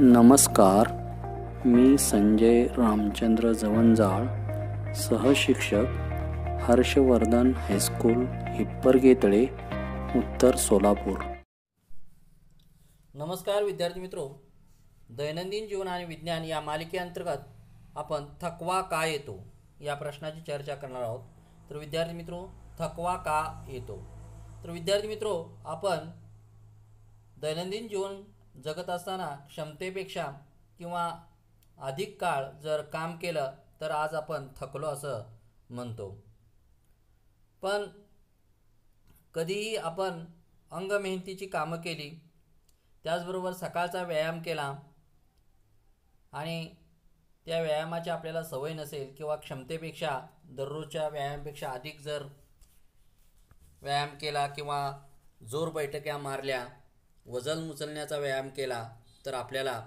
नमस्कार मी संजय रामचंद्र जवंजाळ सहशिक्षक हर्षवर्धन हायस्कूल हिप्परगेतळे उत्तर सोलापूर नमस्कार विद्यार्थी मित्रो दैनंदिन जीवन आणि विज्ञान या मालिकेअंतर्गत आपण थकवा का येतो या प्रश्नाची चर्चा करणार आहोत तर विद्यार्थी मित्रो थकवा का येतो तर विद्यार्थी मित्रो आपण दैनंदिन जीवन जगत असताना क्षमतेपेक्षा किंवा अधिक काळ जर काम केलं तर आज आपण थकलो असं म्हणतो पण कधीही आपण अंग मेहनतीची कामं केली त्याचबरोबर सकाळचा व्यायाम केला आणि त्या व्यायामाची आपल्याला सवय नसेल किंवा क्षमतेपेक्षा दररोजच्या व्यायामापेक्षा अधिक जर व्यायाम केला किंवा जोर बैठक्या मारल्या वजन उचलण्याचा व्यायाम केला तर आपल्याला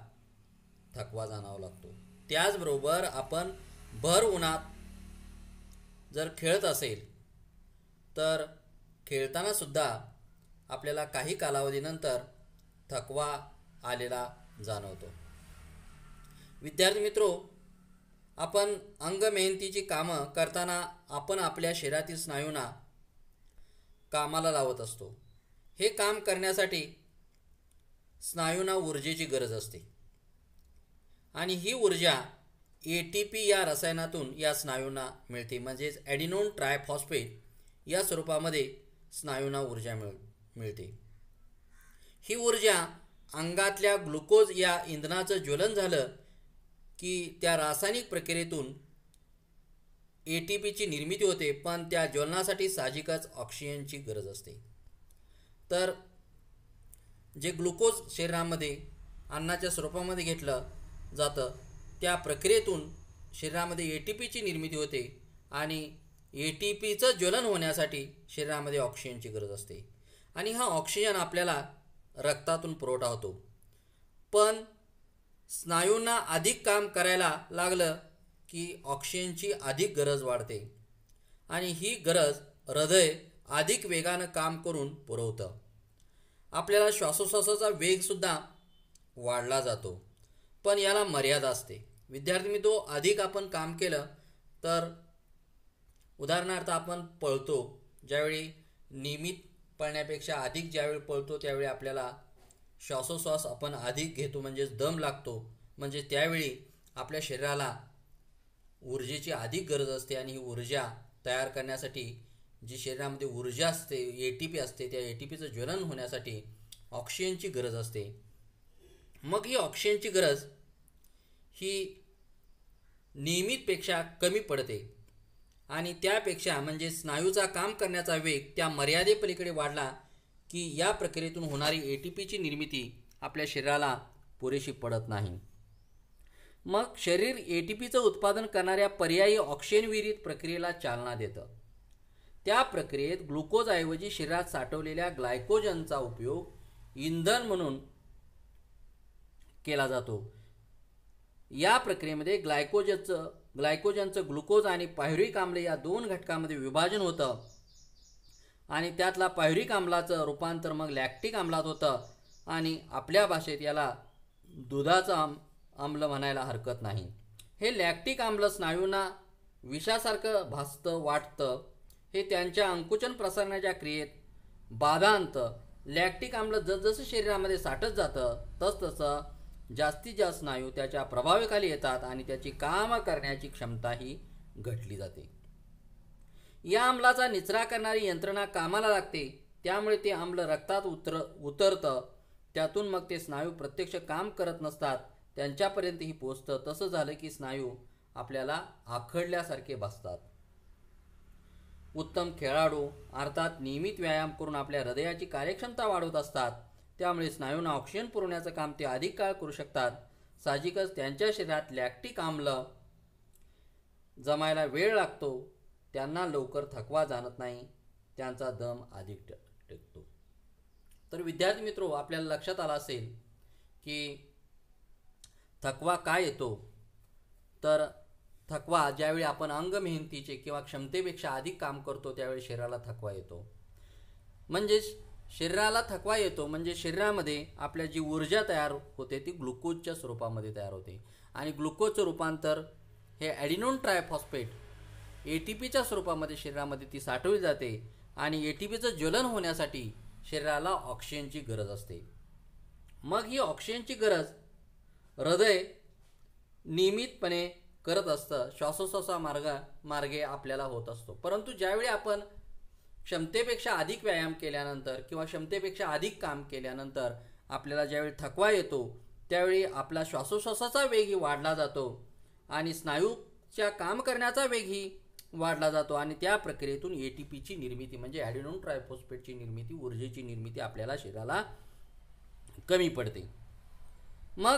थकवा जाणावा लागतो त्याचबरोबर आपण भर उन्हात जर खेळत असेल तर खेळतानासुद्धा आपल्याला काही कालावधीनंतर थकवा आलेला जाणवतो विद्यार्थी मित्रो आपण अंग मेहनतीची कामं करताना आपण आपल्या शरीरातील स्नायूंना कामाला लावत असतो हे काम करण्यासाठी स्नायूंना ऊर्जेची गरज असते आणि ही ऊर्जा ए टी पी या रसायनातून या स्नायूंना मिळते म्हणजेच ॲडिनोन ट्रायफॉस्फेट या स्वरूपामध्ये स्नायूंना ऊर्जा मिळ मिळते ही ऊर्जा अंगातल्या ग्लुकोज या इंधनाचं ज्वलन झालं की त्या रासायनिक प्रक्रियेतून ए टी पीची निर्मिती होते पण त्या ज्वलनासाठी साहजिकच ऑक्सिजनची गरज असते तर जे ग्लुकोज शरीरामध्ये अन्नाच्या स्वरूपामध्ये घेतलं जातं त्या प्रक्रियेतून शरीरामध्ये ए टी पीची निर्मिती होते आणि ए टी पीचं ज्वलन होण्यासाठी शरीरामध्ये ऑक्सिजनची गरज असते आणि हा ऑक्सिजन आपल्याला रक्तातून पुरवठा होतो पण स्नायूंना अधिक काम करायला लागलं की ऑक्सिजनची अधिक गरज वाढते आणि ही गरज हृदय अधिक वेगानं काम करून पुरवतं आपल्याला श्वासोश्वासाचा वेगसुद्धा वाढला जातो पण याला मर्यादा असते विद्यार्थी मित्रो अधिक आपण काम केलं तर उदाहरणार्थ आपण पळतो ज्यावेळी नियमित पळण्यापेक्षा अधिक ज्यावेळी पळतो त्यावेळी आपल्याला श्वासोश्वास आपण अधिक घेतो म्हणजेच दम लागतो म्हणजे त्यावेळी आपल्या शरीराला ऊर्जेची अधिक गरज असते आणि ही ऊर्जा तयार करण्यासाठी जी शरीरामध्ये ऊर्जा असते ए टी पी असते त्या ए टी पीचं ज्वलन होण्यासाठी ऑक्सिजनची गरज असते मग ही ऑक्सिजनची गरज ही नियमितपेक्षा कमी पडते आणि त्यापेक्षा म्हणजे स्नायूचा काम करण्याचा वेग त्या मर्यादेपलीकडे वाढला की या प्रक्रियेतून होणारी ए टी पीची निर्मिती आपल्या शरीराला पुरेशी पडत नाही मग शरीर ए टी पीचं उत्पादन करणाऱ्या पर्यायी ऑक्सिजनविरित प्रक्रियेला चालना देतं त्या प्रक्रियेत ग्लुकोजऐवजी शरीरात साठवलेल्या ग्लायकोजनचा उपयोग इंधन म्हणून केला जातो या प्रक्रियेमध्ये ग्लायकोजनचं ग्लायकोजनचं ग्लुकोज आणि पायुरिक आम्ले या दोन घटकामध्ये विभाजन होतं आणि त्यातला पायुरिक आम्लाचं रूपांतर मग लॅक्टिक आम्लात होतं आणि आपल्या भाषेत याला दुधाचं आम आम्ल म्हणायला हरकत नाही हे लॅक्टिक आम्ल स्नायूंना विषासारखं भासतं वाटतं हे त्यांच्या अंकुचन प्रसारणाच्या क्रियेत बाधांत लॅक्टिक आम्ल जसजसं शरीरामध्ये साठत जातं तसतसं जास्तीत जास्त स्नायू त्याच्या प्रभावेखाली येतात आणि त्याची काम करण्याची क्षमताही घटली जाते या आम्लाचा निचरा करणारी यंत्रणा कामाला लागते त्यामुळे ते आम्ल रक्तात उतर उतरतं त्यातून मग ते स्नायू प्रत्यक्ष काम करत नसतात त्यांच्यापर्यंतही पोचतं तसं झालं की स्नायू आपल्याला आखडल्यासारखे बसतात उत्तम खेळाडू अर्थात नियमित व्यायाम करून आपल्या हृदयाची कार्यक्षमता वाढवत असतात त्यामुळे स्नायूंना ऑक्सिजन पुरवण्याचं काम ते अधिक काळ करू शकतात साहजिकच त्यांच्या शरीरात लॅक्टिक आम्ल जमायला वेळ लागतो त्यांना लवकर थकवा जाणत नाही त्यांचा दम अधिक टिकतो तर विद्यार्थी मित्रो आपल्याला लक्षात आला असेल की थकवा काय येतो तर थकवा ज्यावेळी आपण अंग मेहनतीचे किंवा क्षमतेपेक्षा अधिक काम करतो त्यावेळी शरीराला थकवा येतो म्हणजेच शरीराला थकवा येतो म्हणजे शरीरामध्ये आपल्या जी ऊर्जा तयार होते ती ग्लुकोजच्या स्वरूपामध्ये तयार होते आणि ग्लुकोजचं रूपांतर हे ॲडिनोन ट्रायफॉस्फेट ए टी पीच्या स्वरूपामध्ये शरीरामध्ये ती साठवली जाते आणि ए टी पीचं ज्वलन होण्यासाठी शरीराला ऑक्सिजनची गरज असते मग ही ऑक्सिजनची गरज हृदय नियमितपणे करत असतं श्वासोश्वासा मार्गा मार्गे आपल्याला होत असतो परंतु ज्यावेळी आपण क्षमतेपेक्षा अधिक व्यायाम केल्यानंतर किंवा क्षमतेपेक्षा अधिक काम केल्यानंतर आपल्याला ज्यावेळी थकवा येतो त्यावेळी आपला श्वासोश्वासाचा वेगही वाढला जातो आणि स्नायूच्या काम करण्याचा वेगही वाढला जातो आणि त्या प्रक्रियेतून ए टी पीची निर्मिती म्हणजे ॲडिनोन ट्रायफोस्पेटची निर्मिती ऊर्जेची निर्मिती आपल्याला शरीराला कमी पडते मग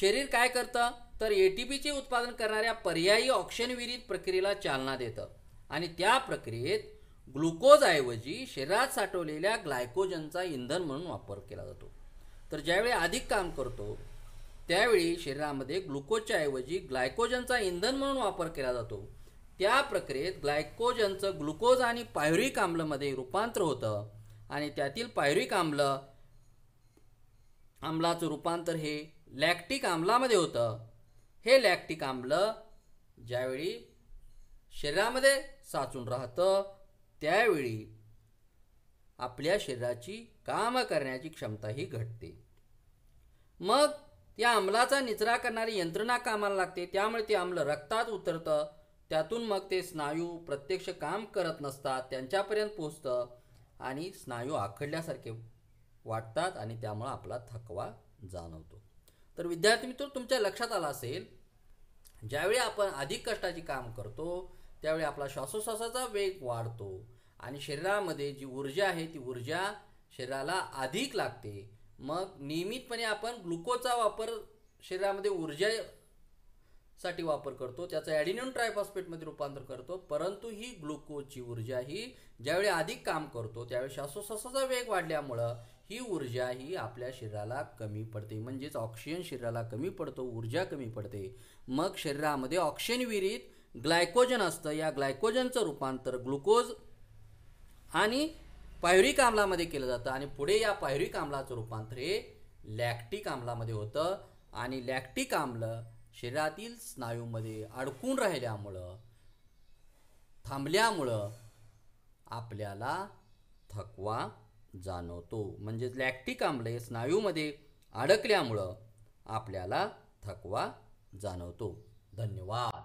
शरीर काय करतं तर ए टी पीचे उत्पादन करणाऱ्या पर्यायी ऑक्शन विरित प्रक्रियेला चालना देतं आणि त्या प्रक्रियेत ग्लुकोजऐवजी शरीरात साठवलेल्या ग्लायकोजनचा इंधन म्हणून वापर केला जातो तर ज्यावेळी अधिक काम करतो त्यावेळी शरीरामध्ये ग्लुकोजच्या ऐवजी ग्लायकोजनचा इंधन म्हणून वापर केला जातो त्या प्रक्रियेत ग्लायकोजनचं ग्लुकोज आणि पायरिक आम्लमध्ये रूपांतर होतं आणि त्यातील पायरिक आम्ल आम्लाचं रूपांतर हे लॅक्टिक आम्लामध्ये होतं हे लॅक्टिक आम्ल ज्यावेळी शरीरामध्ये साचून राहतं त्यावेळी आपल्या शरीराची काम करण्याची क्षमताही घटते मग त्या आम्लाचा निचरा करणारी यंत्रणा कामाला लागते त्यामुळे ते आम्ल रक्तात उतरतं त्यातून मग ते स्नायू प्रत्यक्ष काम करत नसतात त्यांच्यापर्यंत पोचतं आणि स्नायू आखडल्यासारखे वाटतात आणि त्यामुळं आपला थकवा जाणवतो तर विद्यार्थी मित्र तुमच्या लक्षात आला असेल ज्यावेळी आपण अधिक कष्टाची काम करतो त्यावेळी आपला श्वासोश्वासाचा वेग वाढतो आणि शरीरामध्ये जी ऊर्जा आहे ती ऊर्जा शरीराला अधिक लागते मग नियमितपणे आपण ग्लुकोजचा वापर शरीरामध्ये ऊर्जा साठी वापर करतो त्याचं ॲडिनियम ट्रायफॉस्फेटमध्ये रूपांतर करतो परंतु ही ग्लुकोजची ऊर्जा ही ज्यावेळी अधिक काम करतो त्यावेळी श्वासोश्वासाचा वेग वाढल्यामुळं ही ऊर्जा ही आपल्या शरीराला कमी पडते म्हणजेच ऑक्सिजन शरीराला कमी पडतो ऊर्जा कमी पडते मग शरीरामध्ये ऑक्सिजन विहिरीत ग्लायकोजन असतं या ग्लायकोजनचं रूपांतर ग्लुकोज आणि पायरिक आम्लामध्ये केलं जातं आणि पुढे या पायरिक आम्लाचं रूपांतर हे लॅक्टिक आम्लामध्ये होतं आणि लॅक्टिक आम्ल शरीरातील स्नायूमध्ये अडकून राहिल्यामुळं थांबल्यामुळं आपल्याला थकवा जाणवतो म्हणजेच लॅक्टिक आम्ले स्नायूमध्ये अडकल्यामुळं आपल्याला थकवा जाणवतो धन्यवाद